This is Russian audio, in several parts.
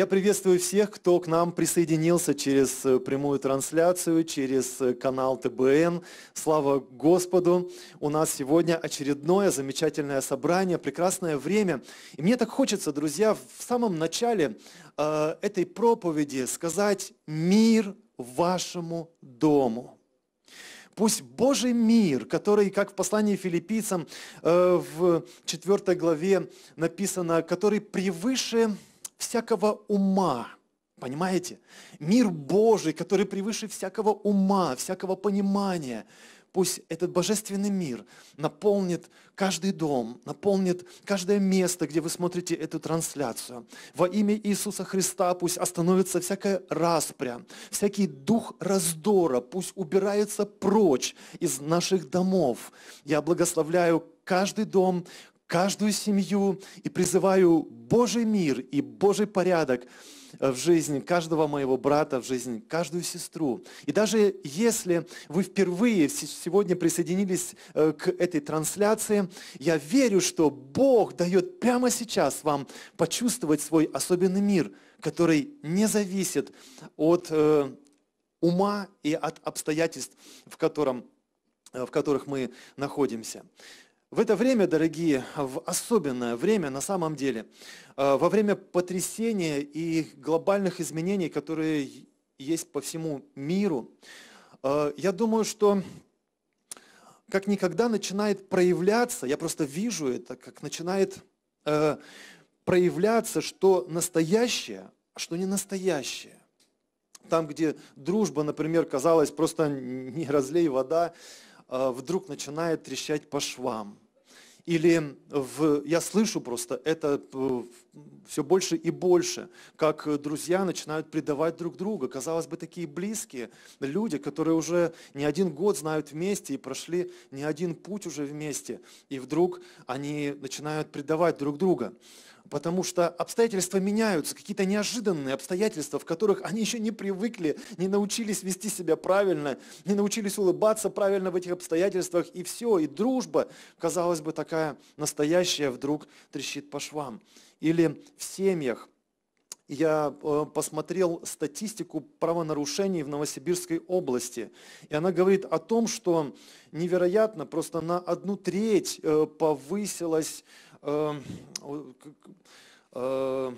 Я приветствую всех, кто к нам присоединился через э, прямую трансляцию, через э, канал ТБН. Слава Господу! У нас сегодня очередное замечательное собрание, прекрасное время. И мне так хочется, друзья, в самом начале э, этой проповеди сказать «Мир вашему дому». Пусть Божий мир, который, как в послании филиппийцам э, в 4 главе написано, который превыше всякого ума. Понимаете? Мир Божий, который превыше всякого ума, всякого понимания. Пусть этот божественный мир наполнит каждый дом, наполнит каждое место, где вы смотрите эту трансляцию. Во имя Иисуса Христа пусть остановится всякая распря, всякий дух раздора, пусть убирается прочь из наших домов. Я благословляю каждый дом, каждую семью и призываю Божий мир и Божий порядок э, в жизни каждого моего брата, в жизни каждую сестру. И даже если вы впервые сегодня присоединились э, к этой трансляции, я верю, что Бог дает прямо сейчас вам почувствовать свой особенный мир, который не зависит от э, ума и от обстоятельств, в, котором, э, в которых мы находимся. В это время, дорогие, в особенное время на самом деле, э, во время потрясения и глобальных изменений, которые есть по всему миру, э, я думаю, что как никогда начинает проявляться, я просто вижу это, как начинает э, проявляться, что настоящее, а что не настоящее. Там, где дружба, например, казалась просто не разлей вода, вдруг начинает трещать по швам. Или в, я слышу просто это э, все больше и больше, как друзья начинают предавать друг друга. Казалось бы, такие близкие люди, которые уже не один год знают вместе и прошли не один путь уже вместе. И вдруг они начинают предавать друг друга потому что обстоятельства меняются, какие-то неожиданные обстоятельства, в которых они еще не привыкли, не научились вести себя правильно, не научились улыбаться правильно в этих обстоятельствах, и все, и дружба, казалось бы, такая настоящая, вдруг трещит по швам. Или в семьях. Я э, посмотрел статистику правонарушений в Новосибирской области, и она говорит о том, что невероятно, просто на одну треть э, повысилась Эм, э,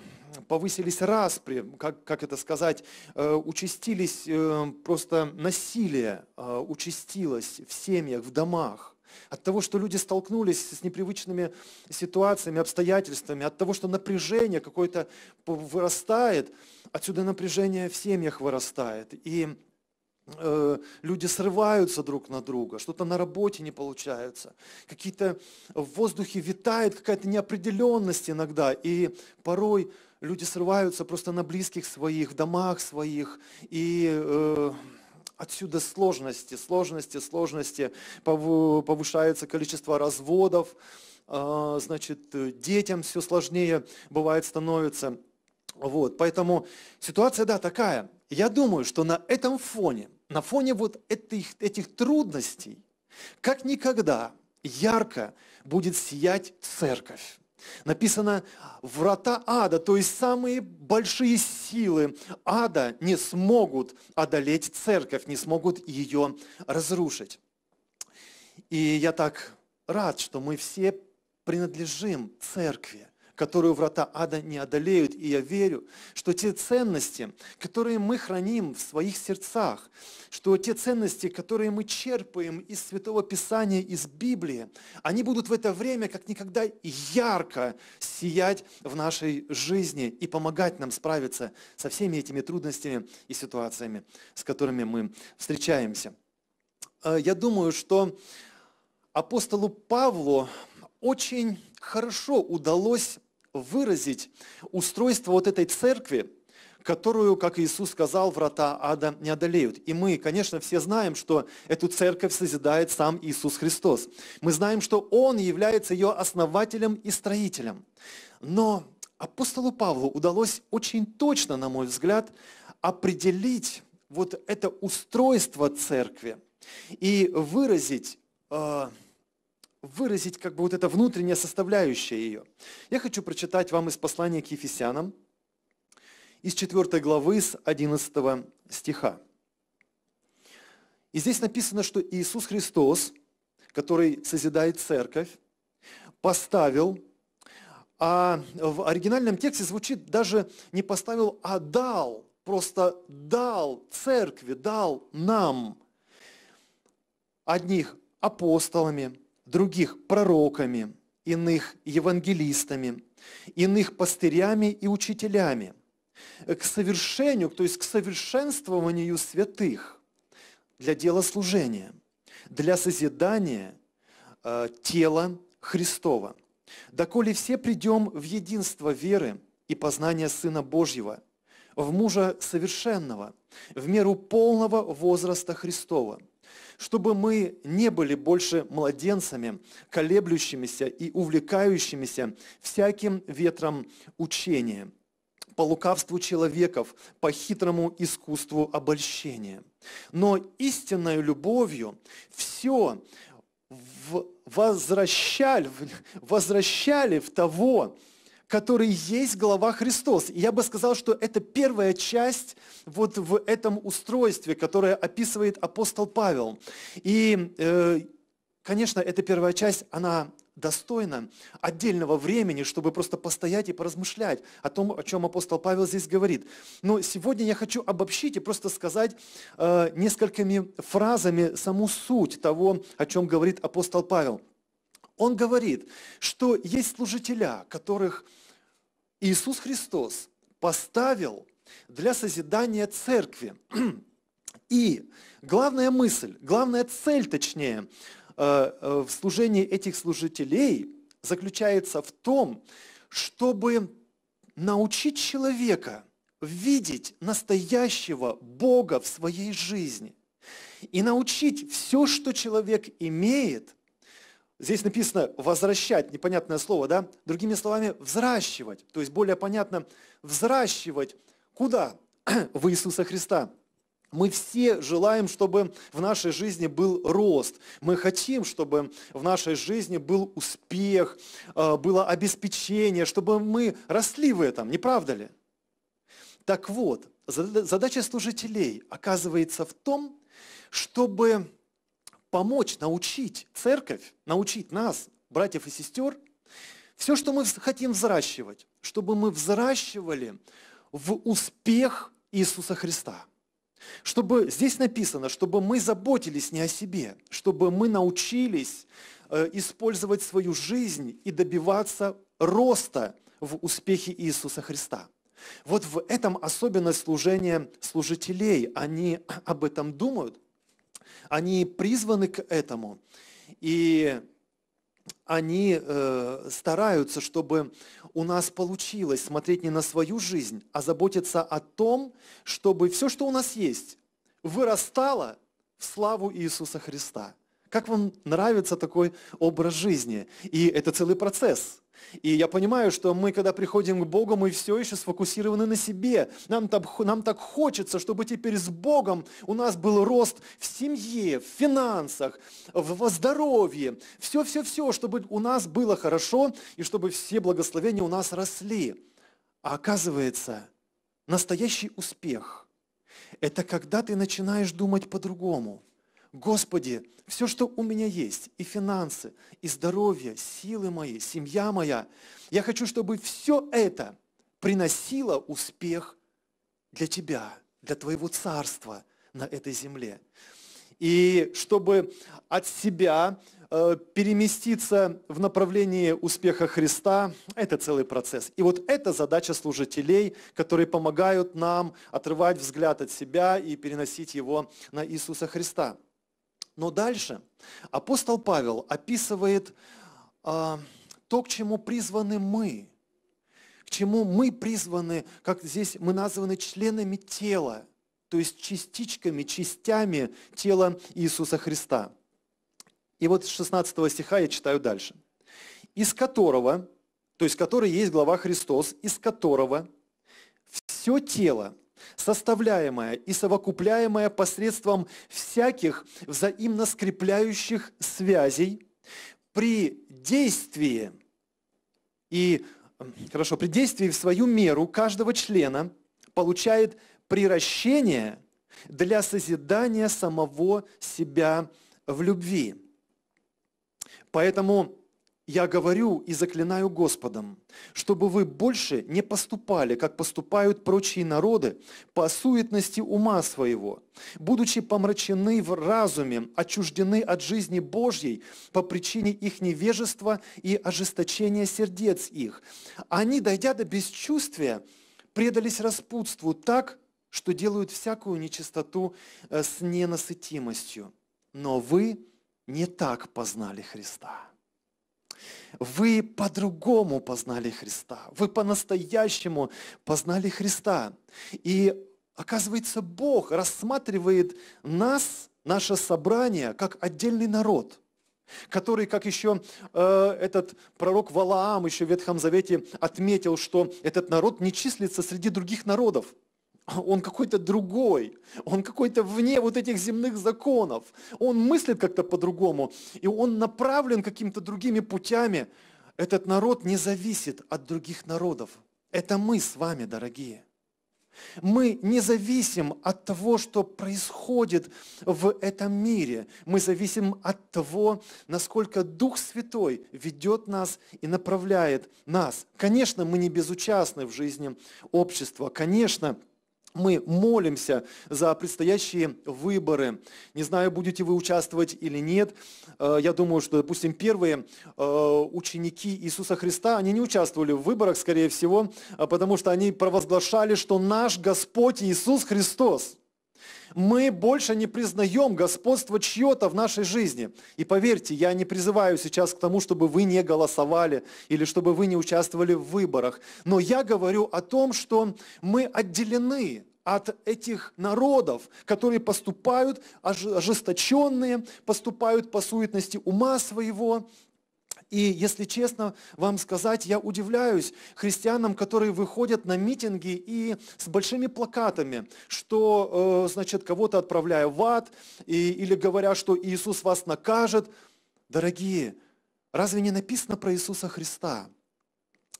повысились распри, как, как это сказать, э, участились э, просто насилие, участилось в семьях, в домах. От того, что люди столкнулись с непривычными ситуациями, обстоятельствами, от того, что напряжение какое-то вырастает, отсюда напряжение в семьях вырастает. И Э, люди срываются друг на друга, что-то на работе не получается, какие-то в воздухе витает какая-то неопределенность иногда, и порой люди срываются просто на близких своих, в домах своих, и э, отсюда сложности, сложности, сложности, повышается количество разводов, э, значит, детям все сложнее бывает становится – вот, поэтому ситуация, да, такая. Я думаю, что на этом фоне, на фоне вот этих, этих трудностей, как никогда ярко будет сиять церковь. Написано «врата ада», то есть самые большие силы ада не смогут одолеть церковь, не смогут ее разрушить. И я так рад, что мы все принадлежим церкви которую врата ада не одолеют. И я верю, что те ценности, которые мы храним в своих сердцах, что те ценности, которые мы черпаем из Святого Писания, из Библии, они будут в это время как никогда ярко сиять в нашей жизни и помогать нам справиться со всеми этими трудностями и ситуациями, с которыми мы встречаемся. Э, я думаю, что апостолу Павлу очень хорошо удалось выразить устройство вот этой церкви, которую, как Иисус сказал, врата ада не одолеют. И мы, конечно, все знаем, что эту церковь созидает сам Иисус Христос. Мы знаем, что Он является ее основателем и строителем. Но апостолу Павлу удалось очень точно, на мой взгляд, определить вот это устройство церкви и выразить э, выразить как бы вот это внутренняя составляющая ее. Я хочу прочитать вам из послания к Ефесянам, из 4 главы, с 11 стиха. И здесь написано, что Иисус Христос, который созидает церковь, поставил, а в оригинальном тексте звучит даже не поставил, а дал, просто дал церкви, дал нам, одних апостолами, других пророками, иных евангелистами, иных пастырями и учителями, к совершению, то есть к совершенствованию святых для дела служения, для созидания э, тела Христова. Доколе все придем в единство веры и познания Сына Божьего, в мужа совершенного, в меру полного возраста Христова – чтобы мы не были больше младенцами, колеблющимися и увлекающимися всяким ветром учения, по лукавству человеков, по хитрому искусству обольщения. Но истинной любовью все возвращали, возвращали в того, который есть глава Христос. И я бы сказал, что это первая часть вот в этом устройстве, которое описывает апостол Павел. И, э, конечно, эта первая часть, она достойна отдельного времени, чтобы просто постоять и поразмышлять о том, о чем апостол Павел здесь говорит. Но сегодня я хочу обобщить и просто сказать э, несколькими фразами саму суть того, о чем говорит апостол Павел. Он говорит, что есть служителя, которых Иисус Христос поставил для созидания церкви. И главная мысль, главная цель, точнее, э, э, в служении этих служителей заключается в том, чтобы научить человека видеть настоящего Бога в своей жизни и научить все, что человек имеет, Здесь написано «возвращать», непонятное слово, да? Другими словами, взращивать. То есть более понятно, взращивать куда? В Иисуса Христа. Мы все желаем, чтобы в нашей жизни был рост. Мы хотим, чтобы в нашей жизни был успех, э, было обеспечение, чтобы мы росли в этом, не правда ли? Так вот, задача служителей оказывается в том, чтобы помочь, научить церковь, научить нас, братьев и сестер, все, что мы хотим взращивать, чтобы мы взращивали в успех Иисуса Христа. Чтобы здесь написано, чтобы мы заботились не о себе, чтобы мы научились э, использовать свою жизнь и добиваться роста в успехе Иисуса Христа. Вот в этом особенность служения служителей. Они об этом думают, они призваны к этому. И они э, стараются, чтобы у нас получилось смотреть не на свою жизнь, а заботиться о том, чтобы все, что у нас есть, вырастало в славу Иисуса Христа. Как вам нравится такой образ жизни? И это целый процесс. И я понимаю, что мы, когда приходим к Богу, мы все еще сфокусированы на себе. Нам так, нам так хочется, чтобы теперь с Богом у нас был рост в семье, в финансах, в, во здоровье. Все-все-все, чтобы у нас было хорошо и чтобы все благословения у нас росли. А оказывается, настоящий успех – это когда ты начинаешь думать по-другому – Господи, все, что у меня есть, и финансы, и здоровье, силы мои, семья моя, я хочу, чтобы все это приносило успех для Тебя, для Твоего Царства на этой земле. И чтобы от себя э, переместиться в направлении успеха Христа, это целый процесс. И вот это задача служителей, которые помогают нам отрывать взгляд от себя и переносить его на Иисуса Христа. Но дальше апостол Павел описывает а, то, к чему призваны мы, к чему мы призваны, как здесь мы названы членами тела, то есть частичками, частями тела Иисуса Христа. И вот с 16 стиха я читаю дальше. «Из которого, то есть который есть глава Христос, из которого все тело, составляемое и совокупляемое посредством всяких взаимно скрепляющих связей при действии и хорошо, при действии в свою меру каждого члена получает приращение для созидания самого себя в любви. Поэтому я говорю и заклинаю Господом, чтобы вы больше не поступали, как поступают прочие народы, по суетности ума своего, будучи помрачены в разуме, отчуждены от жизни Божьей по причине их невежества и ожесточения сердец их. Они, дойдя до бесчувствия, предались распутству так, что делают всякую нечистоту э, с ненасытимостью. Но вы не так познали Христа. Вы по-другому познали Христа. Вы по-настоящему познали Христа. И оказывается, Бог рассматривает нас, наше собрание, как отдельный народ – который, как еще э, этот пророк Валаам еще в Ветхом Завете отметил, что этот народ не числится среди других народов. А он какой-то другой, он какой-то вне вот этих земных законов, он мыслит как-то по-другому, и он направлен какими-то другими путями. Этот народ не зависит от других народов. Это мы с вами, дорогие. Мы не зависим от того, что происходит в этом мире. Мы зависим от того, насколько Дух Святой ведет нас и направляет нас. Конечно, мы не безучастны в жизни общества. Конечно, мы молимся за предстоящие выборы. Не знаю, будете вы участвовать или нет. Э, я думаю, что, допустим, первые э, ученики Иисуса Христа, они не участвовали в выборах, скорее всего, а потому что они провозглашали, что наш Господь Иисус Христос – мы больше не признаем господство чье-то в нашей жизни. И поверьте, я не призываю сейчас к тому, чтобы вы не голосовали или чтобы вы не участвовали в выборах. Но я говорю о том, что мы отделены от этих народов, которые поступают ожесточенные, поступают по суетности ума своего, и если честно вам сказать, я удивляюсь христианам, которые выходят на митинги и с большими плакатами, что, э, значит, кого-то отправляю в ад, и, или говоря, что Иисус вас накажет. Дорогие, разве не написано про Иисуса Христа,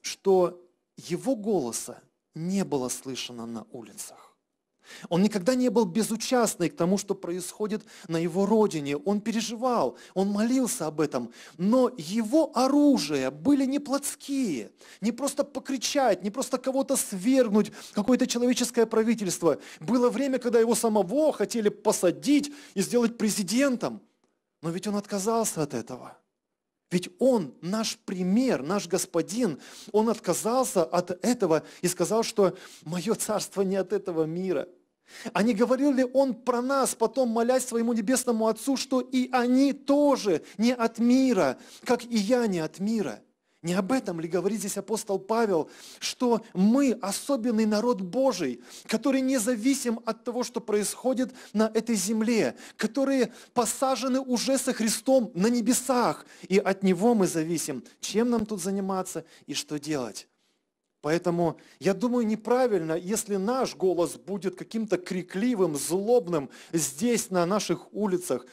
что Его голоса не было слышно на улицах? Он никогда не был безучастный к тому, что происходит на его родине. Он переживал, он молился об этом. Но его оружия были не плотские. Не просто покричать, не просто кого-то свергнуть, какое-то человеческое правительство. Было время, когда его самого хотели посадить и сделать президентом. Но ведь он отказался от этого. Ведь Он наш пример, наш Господин. Он отказался от этого и сказал, что мое царство не от этого мира. А не говорил ли он про нас, потом молясь своему небесному Отцу, что и они тоже не от мира, как и я не от мира – не об этом ли говорит здесь апостол Павел, что мы особенный народ Божий, который независим от того, что происходит на этой земле, которые посажены уже со Христом на небесах, и от Него мы зависим, чем нам тут заниматься и что делать. Поэтому я думаю, неправильно, если наш голос будет каким-то крикливым, злобным здесь, на наших улицах.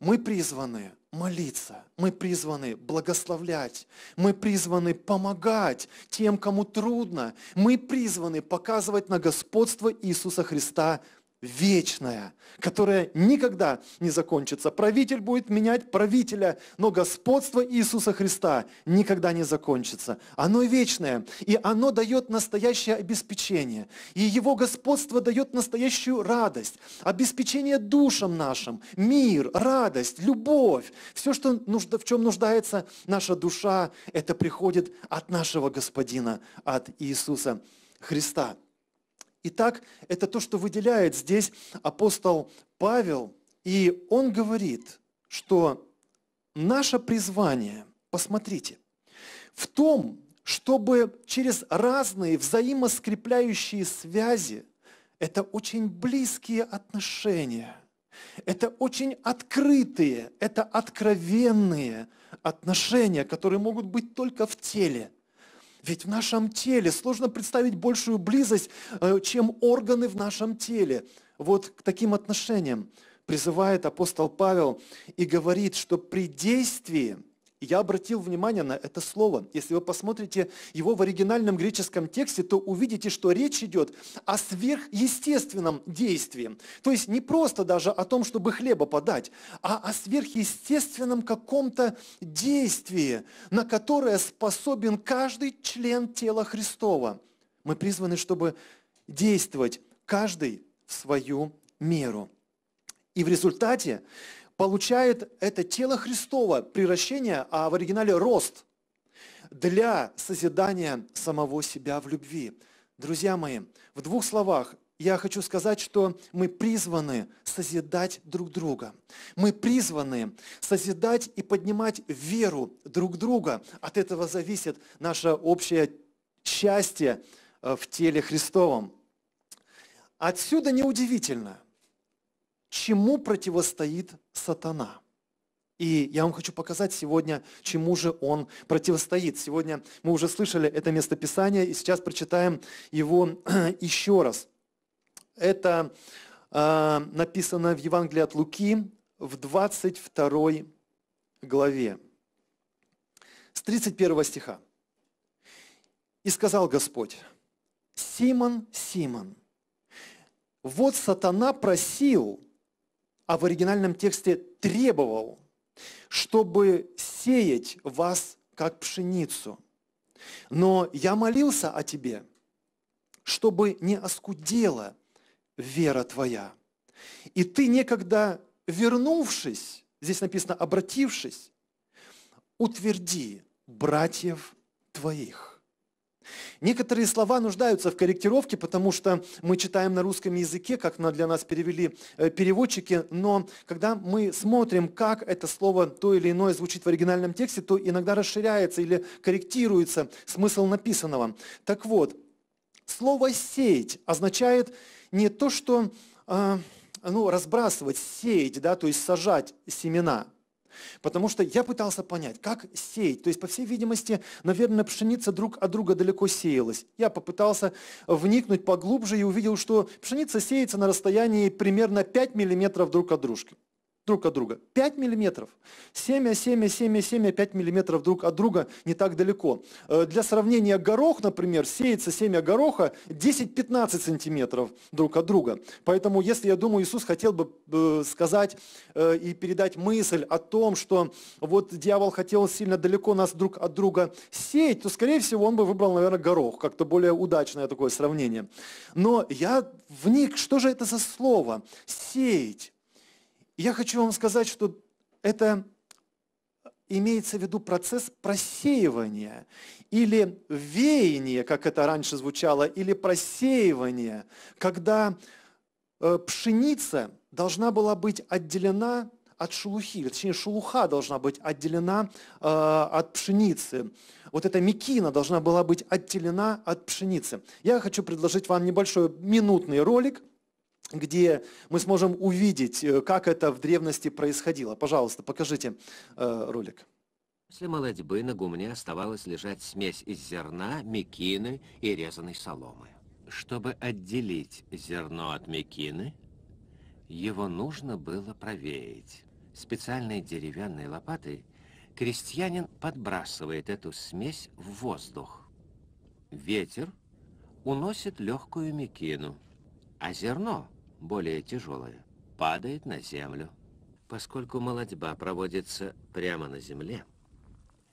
Мы призваны – молиться, мы призваны благословлять, мы призваны помогать тем, кому трудно, мы призваны показывать на господство Иисуса Христа вечная, которая никогда не закончится. Правитель будет менять правителя, но господство Иисуса Христа никогда не закончится. Оно вечное, и оно дает настоящее обеспечение. И его господство дает настоящую радость, обеспечение душам нашим, мир, радость, любовь. Все, что в чем нуждается наша душа, это приходит от нашего Господина, от Иисуса Христа. Итак, это то, что выделяет здесь апостол Павел, и он говорит, что наше призвание, посмотрите, в том, чтобы через разные взаимоскрепляющие связи, это очень близкие отношения, это очень открытые, это откровенные отношения, которые могут быть только в теле – ведь в нашем теле сложно представить большую близость, э, чем органы в нашем теле. Вот к таким отношениям призывает апостол Павел и говорит, что при действии – я обратил внимание на это слово. Если вы посмотрите его в оригинальном греческом тексте, то увидите, что речь идет о сверхъестественном действии. То есть не просто даже о том, чтобы хлеба подать, а о сверхъестественном каком-то действии, на которое способен каждый член тела Христова. Мы призваны, чтобы действовать каждый в свою меру. И в результате получает это тело Христово, превращение, а в оригинале рост, для созидания самого себя в любви. Друзья мои, в двух словах я хочу сказать, что мы призваны созидать друг друга. Мы призваны созидать и поднимать веру друг друга. От этого зависит наше общее счастье э, в теле Христовом. Отсюда неудивительно – чему противостоит сатана. И я вам хочу показать сегодня, чему же он противостоит. Сегодня мы уже слышали это местописание, и сейчас прочитаем его еще раз. Это э, написано в Евангелии от Луки в 22 главе, с 31 стиха. «И сказал Господь, Симон, Симон, вот сатана просил, а в оригинальном тексте требовал, чтобы сеять вас как пшеницу. Но я молился о тебе, чтобы не оскудела вера твоя. И ты некогда вернувшись, здесь написано обратившись, утверди братьев твоих. Некоторые слова нуждаются в корректировке, потому что мы читаем на русском языке, как для нас перевели э, переводчики, но когда мы смотрим, как это слово то или иное звучит в оригинальном тексте, то иногда расширяется или корректируется смысл написанного. Так вот, слово «сеять» означает не то, что а, ну, разбрасывать, сеять, да, то есть сажать семена – Потому что я пытался понять, как сеять. То есть, по всей видимости, наверное, пшеница друг от друга далеко сеялась. Я попытался вникнуть поглубже и увидел, что пшеница сеется на расстоянии примерно 5 мм друг от дружки друг от друга. 5 миллиметров. Семя, семя, семя, семя, 5 миллиметров друг от друга не так далеко. Э, для сравнения горох, например, сеется семя гороха 10-15 сантиметров друг от друга. Поэтому, если, я думаю, Иисус хотел бы э, сказать э, и передать мысль о том, что вот дьявол хотел сильно далеко нас друг от друга сеять, то, скорее всего, он бы выбрал, наверное, горох. Как-то более удачное такое сравнение. Но я вник, что же это за слово? Сеять. Я хочу вам сказать, что это имеется в виду процесс просеивания или веяния, как это раньше звучало, или просеивания, когда э, пшеница должна была быть отделена от шелухи, точнее шелуха должна быть отделена э, от пшеницы. Вот эта мекина должна была быть отделена от пшеницы. Я хочу предложить вам небольшой минутный ролик – где мы сможем увидеть, э, как это в древности происходило. Пожалуйста, покажите э, ролик. После молодьбы на гумне оставалась лежать смесь из зерна, мекины и резаной соломы. Чтобы отделить зерно от мекины, его нужно было провеять. Специальной деревянной лопатой крестьянин подбрасывает эту смесь в воздух. Ветер уносит легкую мекину, а зерно – более тяжелое, падает на землю. Поскольку молодьба проводится прямо на земле,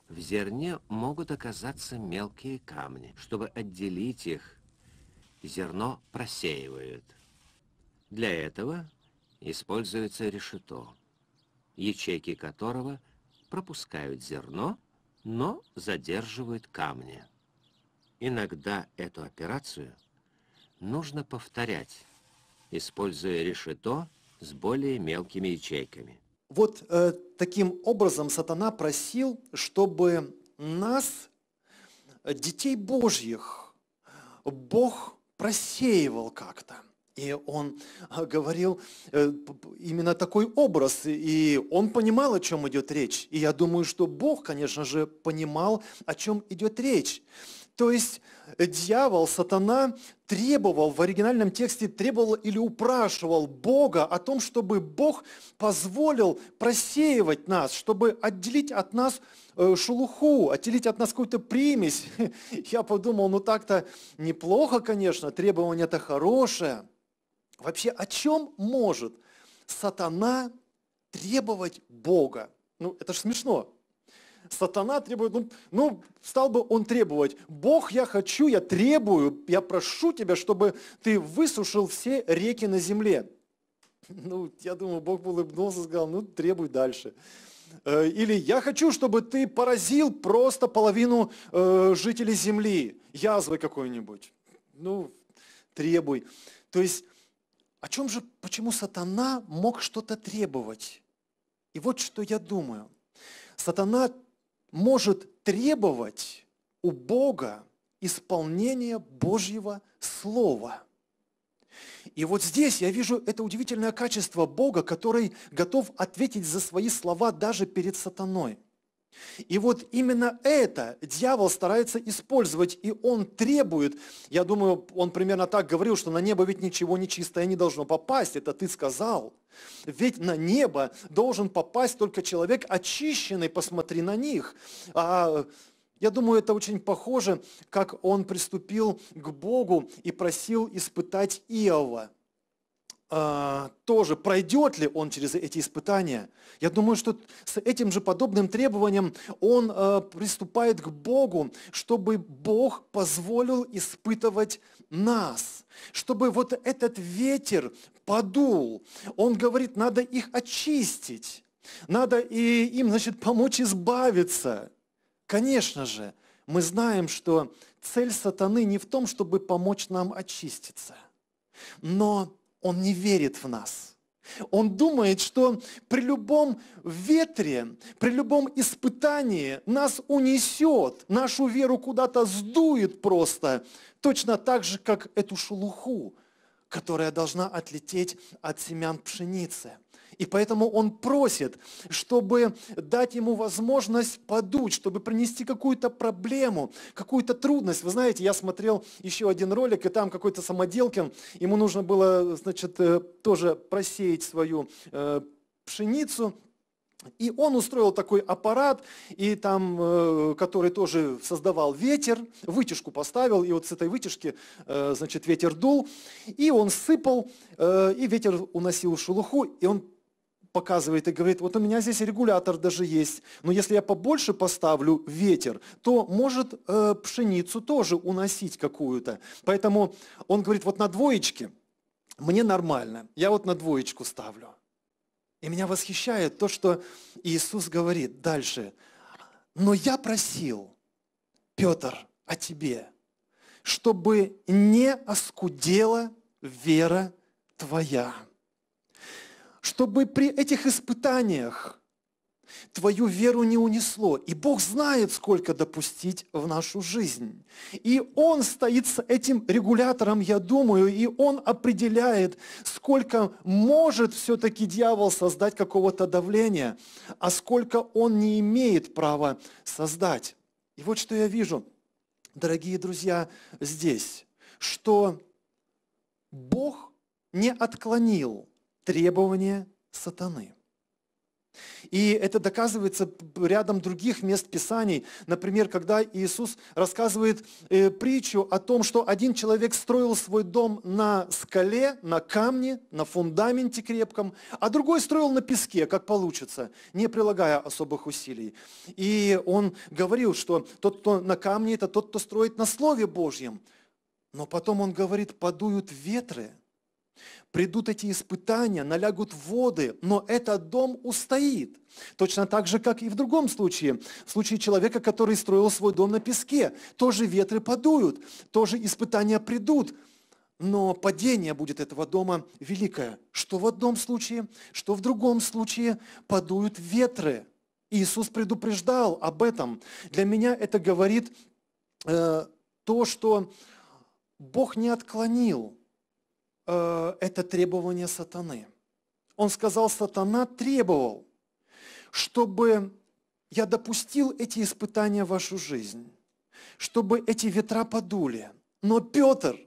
в зерне могут оказаться мелкие камни. Чтобы отделить их, зерно просеивают. Для этого используется решето, ячейки которого пропускают зерно, но задерживают камни. Иногда эту операцию нужно повторять, используя решето с более мелкими ячейками. Вот э, таким образом сатана просил, чтобы нас, детей Божьих, Бог просеивал как-то. И он э, говорил э, именно такой образ, и он понимал, о чем идет речь. И я думаю, что Бог, конечно же, понимал, о чем идет речь. То есть э, дьявол, сатана требовал, в оригинальном тексте требовал или упрашивал Бога о том, чтобы Бог позволил просеивать нас, чтобы отделить от нас э, шелуху, отделить от нас какую-то примесь. Я подумал, ну так-то неплохо, конечно, требование-то хорошее. Вообще, о чем может сатана требовать Бога? Ну, это же смешно сатана требует, ну, ну, стал бы он требовать, Бог, я хочу, я требую, я прошу тебя, чтобы ты высушил все реки на земле. Ну, я думаю, Бог улыбнулся и сказал, ну, требуй дальше. Э, или я хочу, чтобы ты поразил просто половину э, жителей земли, язвы какой-нибудь. Ну, требуй. То есть, о чем же, почему сатана мог что-то требовать? И вот что я думаю. Сатана может требовать у Бога исполнения Божьего Слова. И вот здесь я вижу это удивительное качество Бога, который готов ответить за свои слова даже перед сатаной. И вот именно это дьявол старается использовать, и он требует, я думаю, он примерно так говорил, что на небо ведь ничего нечистое не должно попасть, это ты сказал – ведь на небо должен попасть только человек очищенный, посмотри на них. А, я думаю, это очень похоже, как он приступил к Богу и просил испытать Иова. А, тоже, пройдет ли он через эти испытания. Я думаю, что с этим же подобным требованием он а, приступает к Богу, чтобы Бог позволил испытывать нас, чтобы вот этот ветер подул. Он говорит, надо их очистить, надо и им, значит, помочь избавиться. Конечно же, мы знаем, что цель сатаны не в том, чтобы помочь нам очиститься, но он не верит в нас. Он думает, что при любом ветре, при любом испытании нас унесет, нашу веру куда-то сдует просто, точно так же, как эту шелуху, которая должна отлететь от семян пшеницы – и поэтому он просит, чтобы дать ему возможность подуть, чтобы принести какую-то проблему, какую-то трудность. Вы знаете, я смотрел еще один ролик, и там какой-то Самоделкин, ему нужно было, значит, э, тоже просеять свою э, пшеницу, и он устроил такой аппарат, и там, э, который тоже создавал ветер, вытяжку поставил, и вот с этой вытяжки, значит, ветер дул, и он сыпал, и ветер уносил шелуху, и он показывает и говорит, вот у меня здесь регулятор даже есть, но если я побольше поставлю ветер, то может э, пшеницу тоже уносить какую-то. Поэтому он говорит, вот на двоечке мне нормально, я вот на двоечку ставлю. И меня восхищает то, что Иисус говорит дальше. Но я просил, Петр, о тебе, чтобы не оскудела вера твоя чтобы при этих испытаниях твою веру не унесло. И Бог знает, сколько допустить в нашу жизнь. И Он стоит с этим регулятором, я думаю, и Он определяет, сколько может все-таки дьявол создать какого-то давления, а сколько он не имеет права создать. И вот что я вижу, дорогие друзья, здесь, что Бог не отклонил требования сатаны. И это доказывается рядом других мест Писаний. Например, когда Иисус рассказывает э, притчу о том, что один человек строил свой дом на скале, на камне, на фундаменте крепком, а другой строил на песке, как получится, не прилагая особых усилий. И он говорил, что тот, кто на камне, это тот, кто строит на Слове Божьем. Но потом он говорит, подуют ветры – Придут эти испытания, налягут воды, но этот дом устоит. Точно так же, как и в другом случае. В случае человека, который строил свой дом на песке. Тоже ветры подуют, тоже испытания придут. Но падение будет этого дома великое. Что в одном случае, что в другом случае подуют ветры. Иисус предупреждал об этом. Для меня это говорит э, то, что Бог не отклонил Э, это требование сатаны. Он сказал, сатана требовал, чтобы я допустил эти испытания в вашу жизнь, чтобы эти ветра подули. Но, Петр,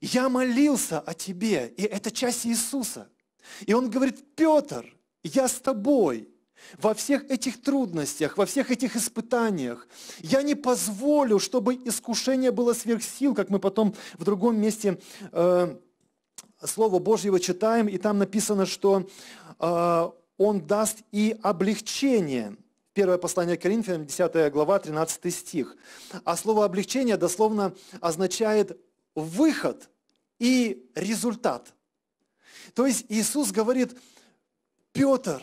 я молился о тебе, и это часть Иисуса. И он говорит, Петр, я с тобой во всех этих трудностях, во всех этих испытаниях. Я не позволю, чтобы искушение было сверх сил, как мы потом в другом месте э, Слово Божьего читаем, и там написано, что э, Он даст и облегчение. Первое послание к Коринфянам, 10 глава, 13 стих. А слово облегчение дословно означает выход и результат. То есть Иисус говорит, Петр,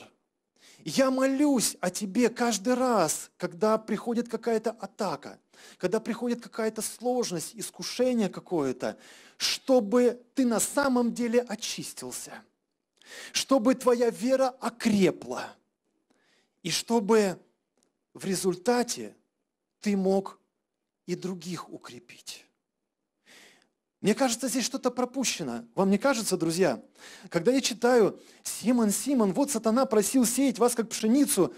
я молюсь о тебе каждый раз, когда приходит какая-то атака, когда приходит какая-то сложность, искушение какое-то чтобы ты на самом деле очистился, чтобы твоя вера окрепла, и чтобы в результате ты мог и других укрепить. Мне кажется, здесь что-то пропущено. Вам не кажется, друзья? Когда я читаю, Симон, Симон, вот сатана просил сеять вас как пшеницу,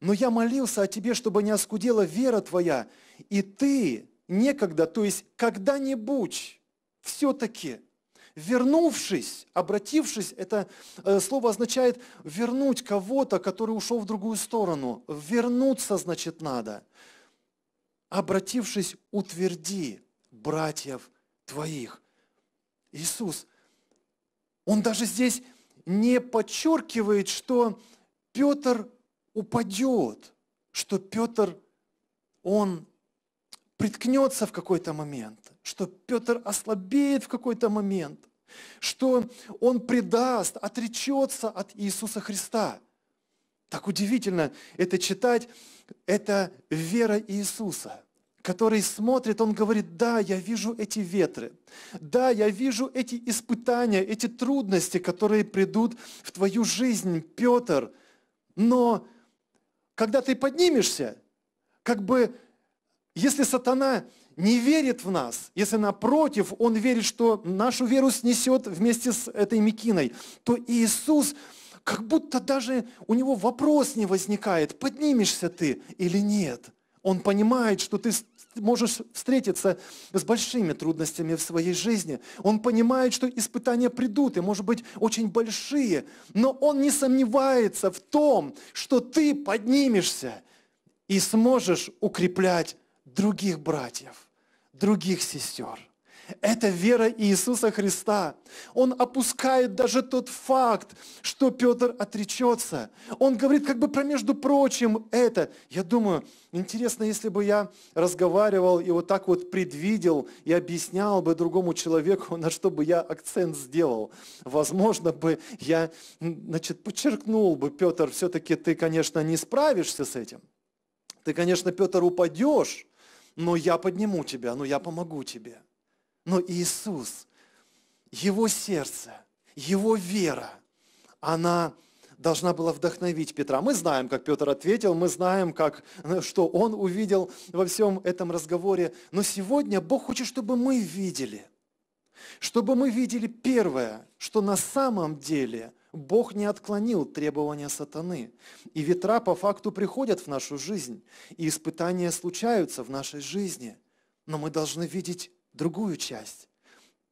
но я молился о тебе, чтобы не оскудела вера твоя, и ты некогда, то есть когда-нибудь все-таки, вернувшись, обратившись, это э, слово означает вернуть кого-то, который ушел в другую сторону. Вернуться, значит, надо. Обратившись, утверди братьев твоих. Иисус, он даже здесь не подчеркивает, что Петр упадет, что Петр, он приткнется в какой-то момент, что Петр ослабеет в какой-то момент, что он предаст, отречется от Иисуса Христа. Так удивительно это читать, это вера Иисуса – который смотрит, он говорит, да, я вижу эти ветры, да, я вижу эти испытания, эти трудности, которые придут в твою жизнь, Петр, но когда ты поднимешься, как бы если сатана не верит в нас, если напротив, он верит, что нашу веру снесет вместе с этой Микиной, то Иисус, как будто даже у него вопрос не возникает, поднимешься ты или нет. Он понимает, что ты можешь встретиться с большими трудностями в своей жизни. Он понимает, что испытания придут, и, может быть, очень большие, но он не сомневается в том, что ты поднимешься и сможешь укреплять других братьев, других сестер. Это вера Иисуса Христа. Он опускает даже тот факт, что Петр отречется. Он говорит как бы про, между прочим, это. Я думаю, интересно, если бы я разговаривал и вот так вот предвидел и объяснял бы другому человеку, на что бы я акцент сделал. Возможно бы я, значит, подчеркнул бы, Петр, все-таки ты, конечно, не справишься с этим. Ты, конечно, Петр, упадешь, но я подниму тебя, но я помогу тебе. Но Иисус, его сердце, его вера, она должна была вдохновить Петра. Мы знаем, как Петр ответил, мы знаем, как, что он увидел во всем этом разговоре. Но сегодня Бог хочет, чтобы мы видели, чтобы мы видели первое, что на самом деле – Бог не отклонил требования сатаны. И ветра по факту приходят в нашу жизнь, и испытания случаются в нашей жизни. Но мы должны видеть другую часть.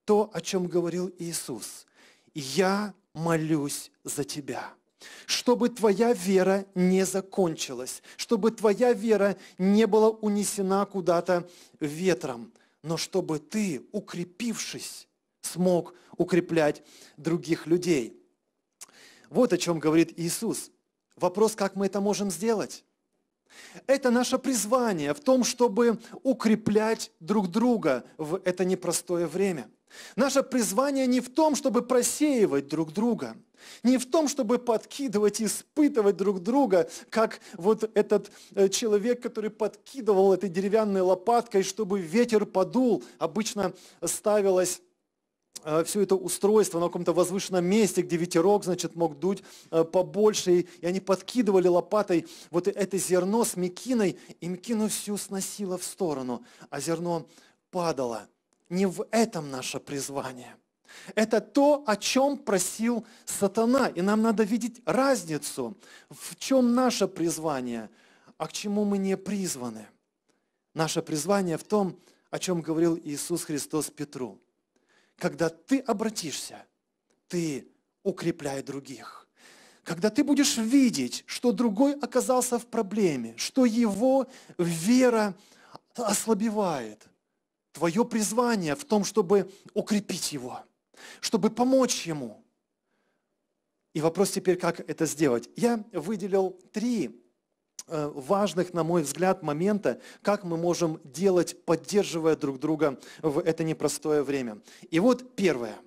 То, о чем говорил Иисус. «Я молюсь за тебя» чтобы твоя вера не закончилась, чтобы твоя вера не была унесена куда-то ветром, но чтобы ты, укрепившись, смог укреплять других людей. Вот о чем говорит Иисус. Вопрос, как мы это можем сделать? Это наше призвание в том, чтобы укреплять друг друга в это непростое время. Наше призвание не в том, чтобы просеивать друг друга, не в том, чтобы подкидывать и испытывать друг друга, как вот этот э, человек, который подкидывал этой деревянной лопаткой, чтобы ветер подул. Обычно ставилась Э, все это устройство на каком-то возвышенном месте, где ветерок, значит, мог дуть э, побольше, и они подкидывали лопатой вот это зерно с мекиной, и мекину всю сносило в сторону, а зерно падало. Не в этом наше призвание. Это то, о чем просил сатана, и нам надо видеть разницу, в чем наше призвание, а к чему мы не призваны. Наше призвание в том, о чем говорил Иисус Христос Петру – когда ты обратишься, ты укрепляй других. Когда ты будешь видеть, что другой оказался в проблеме, что его вера ослабевает, твое призвание в том, чтобы укрепить его, чтобы помочь ему. И вопрос теперь, как это сделать? Я выделил три Э, важных, на мой взгляд, момента, как мы можем делать, поддерживая друг друга в это непростое время. И вот первое –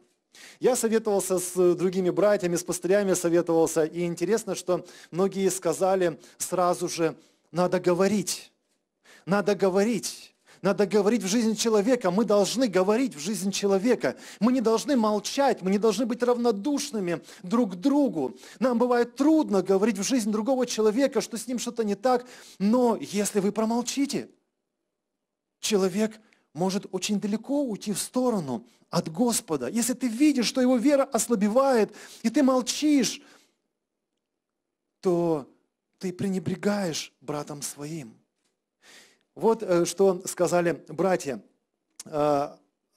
я советовался с другими братьями, с пастырями советовался, и интересно, что многие сказали сразу же, надо говорить, надо говорить. Надо говорить в жизнь человека. Мы должны говорить в жизнь человека. Мы не должны молчать, мы не должны быть равнодушными друг к другу. Нам бывает трудно говорить в жизнь другого человека, что с ним что-то не так. Но если вы промолчите, человек может очень далеко уйти в сторону от Господа. Если ты видишь, что его вера ослабевает, и ты молчишь, то ты пренебрегаешь братом своим. Вот э, что сказали братья. Э,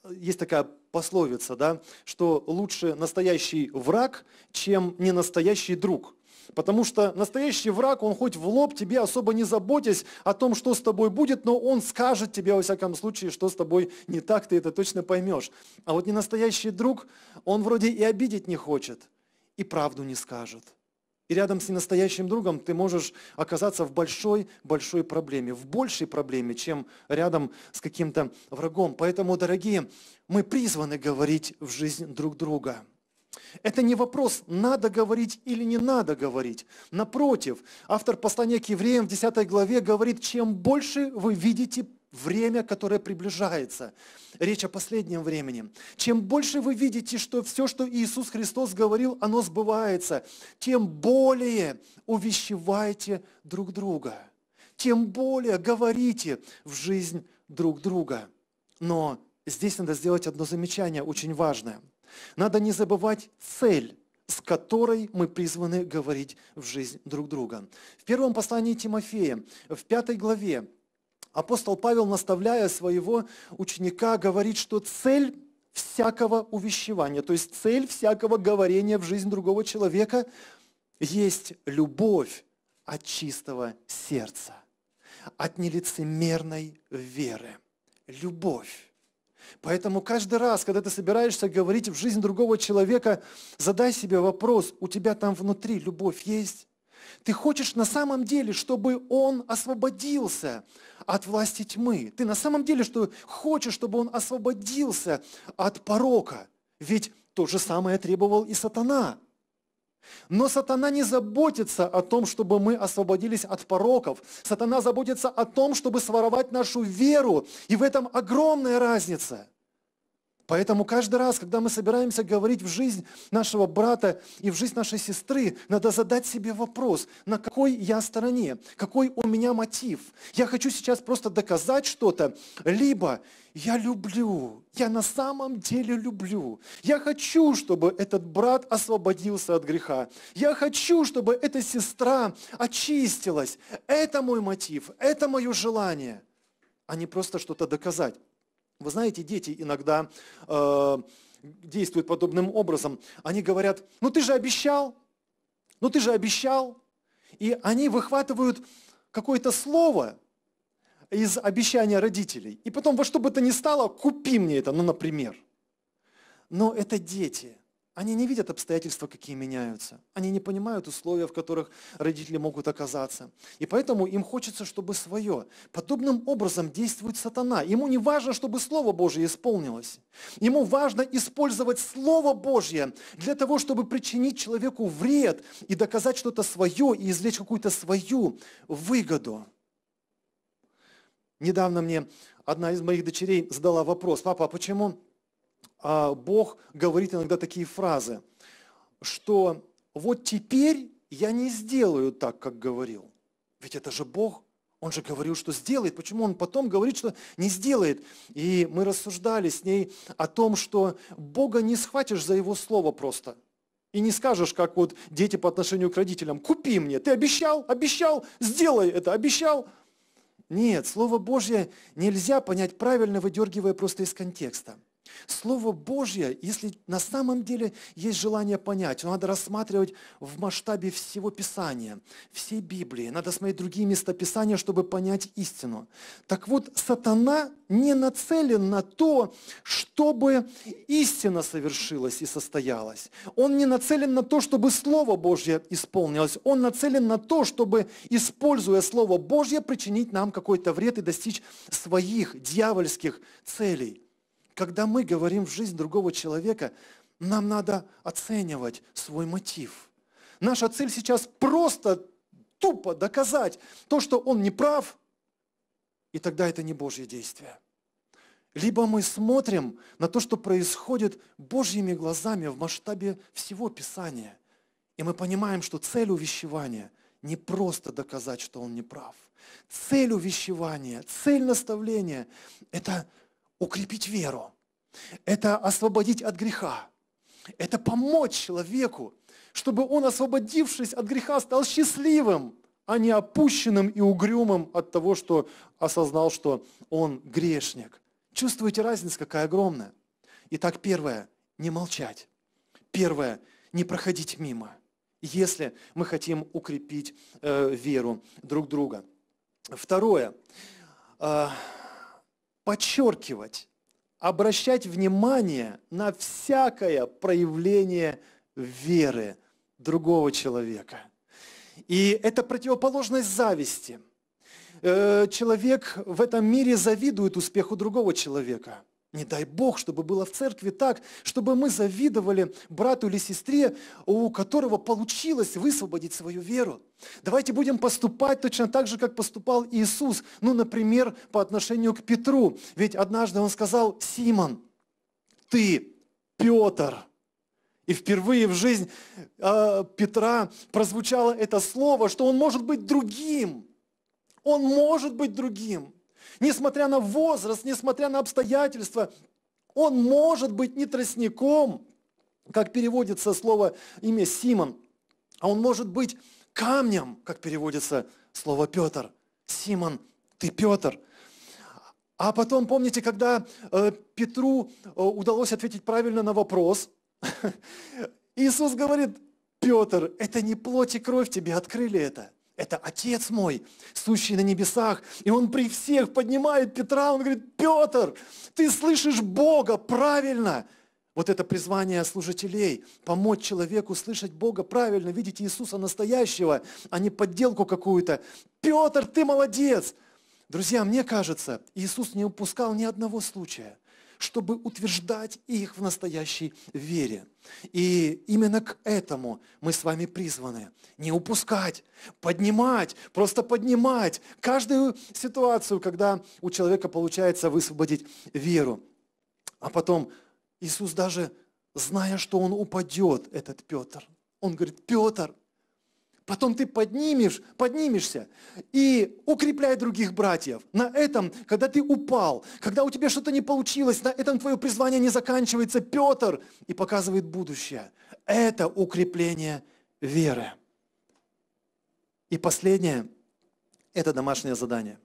есть такая пословица, да, что лучше настоящий враг, чем не настоящий друг. Потому что настоящий враг, он хоть в лоб тебе особо не заботясь о том, что с тобой будет, но он скажет тебе, во всяком случае, что с тобой не так, ты это точно поймешь. А вот не настоящий друг, он вроде и обидеть не хочет, и правду не скажет. И рядом с ненастоящим другом ты можешь оказаться в большой-большой проблеме, в большей проблеме, чем рядом с каким-то врагом. Поэтому, дорогие, мы призваны говорить в жизнь друг друга. Это не вопрос, надо говорить или не надо говорить. Напротив, автор послания к евреям в 10 главе говорит, чем больше вы видите время, которое приближается. Речь о последнем времени. Чем больше вы видите, что все, что Иисус Христос говорил, оно сбывается, тем более увещевайте друг друга. Тем более говорите в жизнь друг друга. Но здесь надо сделать одно замечание, очень важное. Надо не забывать цель с которой мы призваны говорить в жизнь друг друга. В первом послании Тимофея, в пятой главе, апостол Павел, наставляя своего ученика, говорит, что цель всякого увещевания, то есть цель всякого говорения в жизнь другого человека есть любовь от чистого сердца, от нелицемерной веры. Любовь. Поэтому каждый раз, когда ты собираешься говорить в жизнь другого человека, задай себе вопрос, у тебя там внутри любовь есть? Ты хочешь на самом деле, чтобы он освободился от власти тьмы. Ты на самом деле что хочешь, чтобы он освободился от порока. Ведь то же самое требовал и сатана. Но сатана не заботится о том, чтобы мы освободились от пороков. Сатана заботится о том, чтобы своровать нашу веру. И в этом огромная разница – Поэтому каждый раз, когда мы собираемся говорить в жизнь нашего брата и в жизнь нашей сестры, надо задать себе вопрос, на какой я стороне, какой у меня мотив. Я хочу сейчас просто доказать что-то, либо я люблю, я на самом деле люблю. Я хочу, чтобы этот брат освободился от греха. Я хочу, чтобы эта сестра очистилась. Это мой мотив, это мое желание, а не просто что-то доказать. Вы знаете, дети иногда э, действуют подобным образом. Они говорят, ну ты же обещал, ну ты же обещал. И они выхватывают какое-то слово из обещания родителей. И потом во что бы то ни стало, купи мне это, ну, например. Но это дети – они не видят обстоятельства, какие меняются. Они не понимают условия, в которых родители могут оказаться. И поэтому им хочется, чтобы свое. Подобным образом действует сатана. Ему не важно, чтобы Слово Божье исполнилось. Ему важно использовать Слово Божье для того, чтобы причинить человеку вред и доказать что-то свое и извлечь какую-то свою выгоду. Недавно мне одна из моих дочерей задала вопрос, папа, а почему а, Бог говорит иногда такие фразы, что вот теперь я не сделаю так, как говорил. Ведь это же Бог, он же говорил, что сделает. Почему он потом говорит, что не сделает? И мы рассуждали с ней о том, что Бога не схватишь за его слово просто. И не скажешь, как вот дети по отношению к родителям, купи мне, ты обещал, обещал, сделай это, обещал. Нет, Слово Божье нельзя понять правильно, выдергивая просто из контекста. Слово Божье, если на самом деле есть желание понять, надо рассматривать в масштабе всего Писания, всей Библии. Надо смотреть другие места Писания, чтобы понять истину. Так вот, сатана не нацелен на то, чтобы истина совершилась и состоялась. Он не нацелен на то, чтобы Слово Божье исполнилось. Он нацелен на то, чтобы, используя Слово Божье, причинить нам какой-то вред и достичь своих дьявольских целей. Когда мы говорим в жизнь другого человека, нам надо оценивать свой мотив. Наша цель сейчас просто тупо доказать то, что он не прав, и тогда это не Божье действие. Либо мы смотрим на то, что происходит Божьими глазами в масштабе всего Писания, и мы понимаем, что цель увещевания не просто доказать, что он не прав. Цель увещевания, цель наставления – это укрепить веру, это освободить от греха, это помочь человеку, чтобы он, освободившись от греха, стал счастливым, а не опущенным и угрюмым от того, что осознал, что он грешник. Чувствуете разницу, какая огромная? Итак, первое – не молчать. Первое – не проходить мимо, если мы хотим укрепить э, веру друг друга. Второе э, – подчеркивать, обращать внимание на всякое проявление веры другого человека. И это противоположность зависти. Э, человек в этом мире завидует успеху другого человека – не дай Бог, чтобы было в церкви так, чтобы мы завидовали брату или сестре, у которого получилось высвободить свою веру. Давайте будем поступать точно так же, как поступал Иисус. Ну, например, по отношению к Петру. Ведь однажды он сказал, Симон, ты Петр. И впервые в жизнь э, Петра прозвучало это слово, что он может быть другим. Он может быть другим. Несмотря на возраст, несмотря на обстоятельства, он может быть не тростником, как переводится слово имя Симон, а он может быть камнем, как переводится слово Петр. Симон, ты Петр. А потом, помните, когда э, Петру э, удалось ответить правильно на вопрос, Иисус говорит, Петр, это не плоть и кровь тебе открыли это. Это Отец мой, сущий на небесах. И он при всех поднимает Петра, он говорит, Петр, ты слышишь Бога правильно. Вот это призвание служителей, помочь человеку слышать Бога правильно, видеть Иисуса настоящего, а не подделку какую-то. Петр, ты молодец! Друзья, мне кажется, Иисус не упускал ни одного случая – чтобы утверждать их в настоящей вере. И именно к этому мы с вами призваны. Не упускать, поднимать, просто поднимать каждую ситуацию, когда у человека получается высвободить веру. А потом Иисус даже, зная, что он упадет, этот Петр, он говорит, Петр, Потом ты поднимешь, поднимешься и укрепляй других братьев. На этом, когда ты упал, когда у тебя что-то не получилось, на этом твое призвание не заканчивается. Петр и показывает будущее. Это укрепление веры. И последнее – это домашнее задание.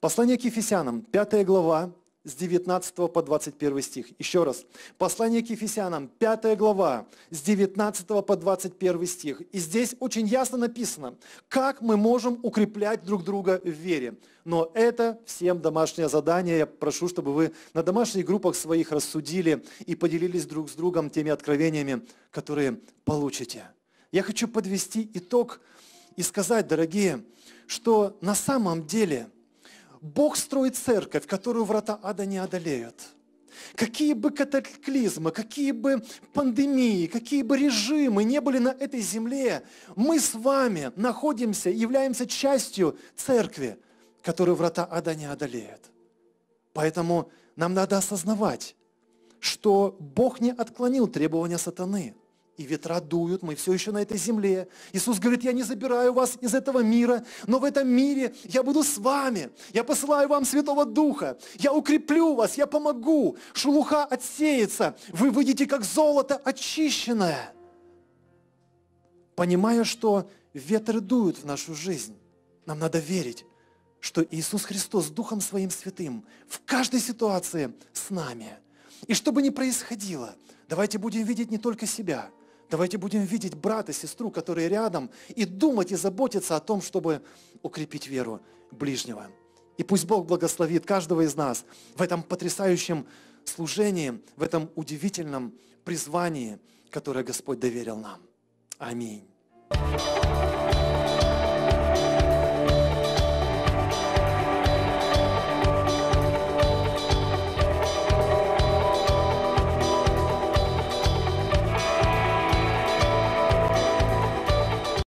Послание к Ефесянам, 5 глава, с 19 по 21 стих. Еще раз. Послание к Ефесянам, 5 глава, с 19 по 21 стих. И здесь очень ясно написано, как мы можем укреплять друг друга в вере. Но это всем домашнее задание. Я прошу, чтобы вы на домашних группах своих рассудили и поделились друг с другом теми откровениями, которые получите. Я хочу подвести итог и сказать, дорогие, что на самом деле – Бог строит церковь, которую врата ада не одолеют. Какие бы катаклизмы, какие бы пандемии, какие бы режимы не были на этой земле, мы с вами находимся, являемся частью церкви, которую врата ада не одолеют. Поэтому нам надо осознавать, что Бог не отклонил требования сатаны – и ветра дуют, мы все еще на этой земле. Иисус говорит, я не забираю вас из этого мира, но в этом мире я буду с вами. Я посылаю вам Святого Духа, я укреплю вас, я помогу. Шелуха отсеется, вы выйдете как золото очищенное. Понимая, что ветры дуют в нашу жизнь, нам надо верить, что Иисус Христос Духом Своим Святым в каждой ситуации с нами. И что бы ни происходило, давайте будем видеть не только себя – Давайте будем видеть брата, сестру, которые рядом, и думать и заботиться о том, чтобы укрепить веру ближнего. И пусть Бог благословит каждого из нас в этом потрясающем служении, в этом удивительном призвании, которое Господь доверил нам. Аминь.